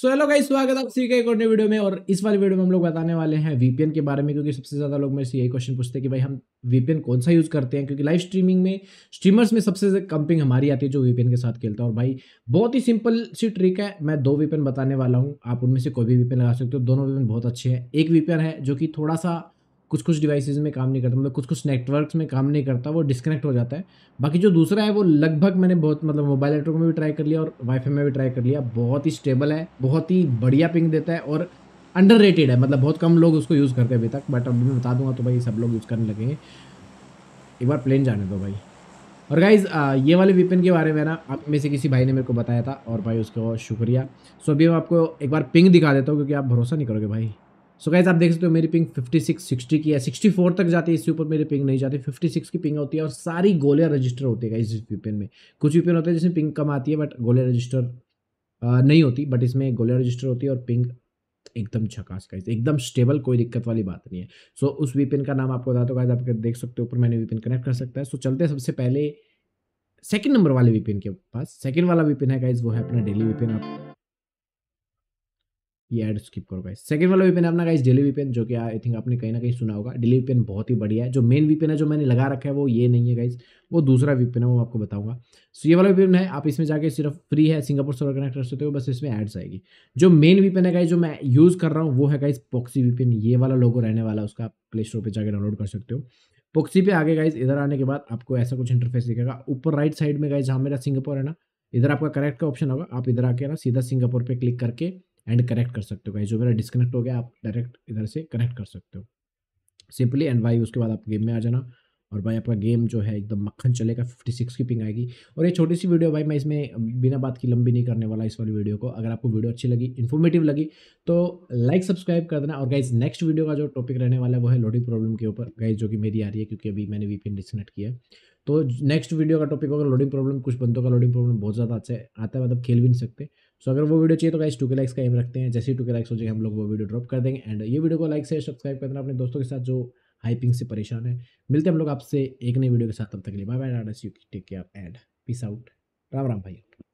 so hello guys स्वागत है आप एक और नई वीडियो में और इस वाली वीडियो में हम लोग बताने वाले हैं वीपीएन के बारे में क्योंकि सबसे ज़्यादा लोग मेरे से यही क्वेश्चन पूछते हैं कि भाई हम वीपीएन कौन सा यूज़ करते हैं क्योंकि लाइव स्ट्रीमिंग में स्ट्रीमर्स में सबसे ज़्यादा कंपिंग हमारी आती है जो वीपीएन के साथ खेलता है और भाई बहुत ही सिंपल सी ट्रिक है मैं दो वीपीएन बताने वाला हूँ आप उनमें से कोई भी वीपीएन लगा सकते हो दोनों वीपीएन बहुत अच्छे हैं एक वीपीएन है जो कि थोड़ा सा कुछ कुछ डिवाइस में काम नहीं करता मतलब कुछ कुछ नेटवर्क्स में काम नहीं करता वो डिस्कनेक्ट हो जाता है बाकी जो दूसरा है वो लगभग मैंने बहुत मतलब मोबाइल नेटवर्क में भी ट्राई कर लिया और वाईफाई में भी ट्राई कर लिया बहुत ही स्टेबल है बहुत ही बढ़िया पिंग देता है और अंडर है मतलब बहुत कम लोग उसको यूज़ करते हैं अभी तक बट अभी मैं बता दूंगा तो भाई सब लोग यूज़ करने लगेंगे एक बार प्लेन जाने दो भाई और गाइज ये वाले वीपन के बारे में ना आप में से किसी भाई ने मेरे को बताया था और भाई उसको शुक्रिया सो अभी मैं आपको एक बार पिंग दिखा देता हूँ क्योंकि आप भरोसा नहीं करोगे भाई सो गाइज आप देख सकते हो मेरी पिंग 56 60 की है 64 तक जाती है इसके ऊपर मेरी पिंग नहीं जाती 56 की पिंग होती है और सारी गोलियाँ रजिस्टर होती है इस वीपेन में कुछ वीपेन होते हैं जिसमें पिंक कम आती है बट गोलियाँ रजिस्टर नहीं होती बट इसमें गोलियाँ रजिस्टर होती है और पिंक एकदम छकास का एकदम स्टेबल कोई दिक्कत वाली बात नहीं है सो उस वीपिन का नाम आपको बता दो गाइज आप देख सकते हो ऊपर मैंने वीपिन कनेक्ट कर सकता है सो चलते हैं सबसे पहले सेकंड नंबर वाले वीपिन के पास सेकंड वाला वीपिन है गाइज वो है अपना डेली वीपिन आप ये एड स्किप करो गाइस सेकंड वाला वीपेन है अपना गाइस डेली वीपेन जो कि आई थिंक आपने कहीं ना कहीं सुना होगा डेली वीपेन बहुत ही बढ़िया है जो मेन वीपेन है जो मैंने लगा रखा है वो ये नहीं है गाइस वो दूसरा वीपेन है वो आपको बताऊंगा सो ये वाला वीपेन है आप इसमें जाके सिर्फ फ्री है सिंगापुर सर्वर कनेक्ट कर सकते हो बस इसमें एड्स आएगी जो मेन वीपेन है गाइस जो मैं यूज़ कर रहा हूँ वो है गाइस पॉक्सी वीपेन ये वाला लोगो रहने वाला उसका आप प्ले स्टोर पर जाकर डाउनलोड कर सकते हो पॉक्सी पे आगे गाइज इधर आने के बाद आपको ऐसा कुछ इंटरफेस दिखेगा ऊपर राइट साइड में गाइज जहाँ मेरा सिंगापुर है ना इधर आपका करेक्ट का ऑप्शन होगा आप इधर आके ना सीधा सिंगापुर पे क्लिक करके एंड कनेक्ट कर सकते हो गाइज जो मेरा डिसकनेक्ट हो गया आप डायरेक्ट इधर से कनेक्ट कर सकते हो सिंपली एंड वाई उसके बाद आप गेम में आ जाना और भाई आपका गेम जो है एकदम मक्खन चलेगा फिफ्टी सिक्स की पिंग आएगी और ये छोटी सी वीडियो भाई मैं इसमें बिना बात की लंबी नहीं करने वाला इस वाली वीडियो को अगर आपको वीडियो अच्छी लगी इन्फॉर्मेटिव लगी तो लाइक सब्सक्राइब कर देना और गाइज नेक्स्ट वीडियो का जो टॉपिक रहने वाला है वो है लोडिंग प्रॉब्लम के ऊपर गाइज जो कि मेरी आ रही है क्योंकि अभी मैंने वीपीएन डिसकनेक्ट किया है तो नेक्स्ट वीडियो का टॉपिक होगा लोडिंग प्रॉब्लम कुछ बंदों का लोडिंग प्रॉब्लम बहुत ज़्यादा अच्छा आता है मतलब खेल भी नहीं सकते सो अगर वो वीडियो चाहिए तो गाइज टू के लाइक्स का एम रखते हैं जैसे ही टू के लाइक्स हो जाएगा हम लोग वो वीडियो ड्रॉप कर देंगे एंड ये वीडियो को लाइक से सब्सक्राइब कर देना अपने दोस्तों के साथ जो हाइपिंग से परेशान है मिलते हम लोग आपसे एक नई वीडियो के साथ तब तक के लिए bye bye tata see take care and peace out Ram Ram भाई